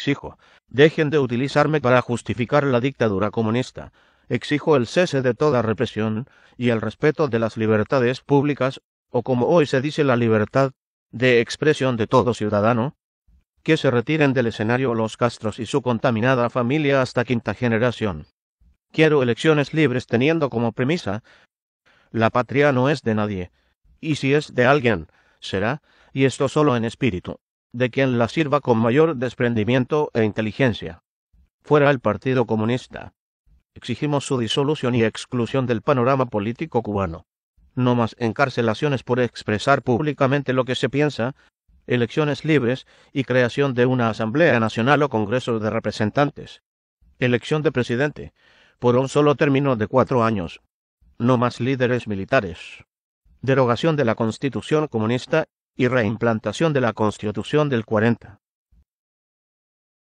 exijo. Dejen de utilizarme para justificar la dictadura comunista. Exijo el cese de toda represión y el respeto de las libertades públicas, o como hoy se dice la libertad de expresión de todo ciudadano. Que se retiren del escenario los Castros y su contaminada familia hasta quinta generación. Quiero elecciones libres teniendo como premisa la patria no es de nadie, y si es de alguien, será, y esto solo en espíritu de quien la sirva con mayor desprendimiento e inteligencia. Fuera el Partido Comunista. Exigimos su disolución y exclusión del panorama político cubano. No más encarcelaciones por expresar públicamente lo que se piensa, elecciones libres y creación de una Asamblea Nacional o Congreso de Representantes. Elección de presidente, por un solo término de cuatro años. No más líderes militares. Derogación de la Constitución Comunista y reimplantación de la Constitución del 40.